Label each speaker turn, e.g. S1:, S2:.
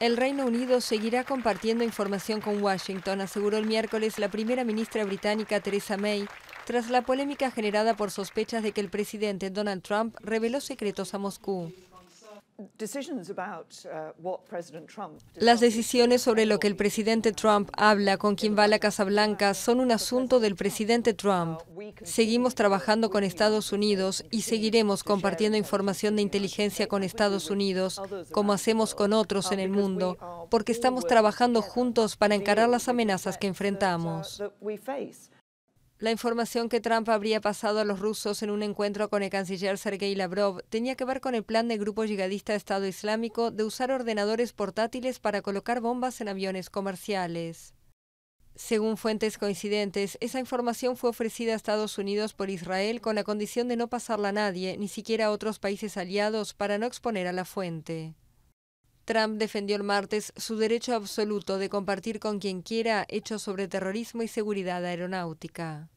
S1: El Reino Unido seguirá compartiendo información con Washington, aseguró el miércoles la primera ministra británica Theresa May, tras la polémica generada por sospechas de que el presidente Donald Trump reveló secretos a Moscú. Uh, las decisiones sobre lo que el presidente Trump habla con quien va a la Casa Blanca son un asunto del presidente Trump. Seguimos trabajando con Estados Unidos y seguiremos compartiendo información de inteligencia con Estados Unidos, como hacemos con otros en el mundo, porque estamos trabajando juntos para encarar las amenazas que enfrentamos. La información que Trump habría pasado a los rusos en un encuentro con el canciller Sergei Lavrov tenía que ver con el plan del grupo yihadista Estado Islámico de usar ordenadores portátiles para colocar bombas en aviones comerciales. Según fuentes coincidentes, esa información fue ofrecida a Estados Unidos por Israel con la condición de no pasarla a nadie, ni siquiera a otros países aliados, para no exponer a la fuente. Trump defendió el martes su derecho absoluto de compartir con quien quiera hechos sobre terrorismo y seguridad aeronáutica.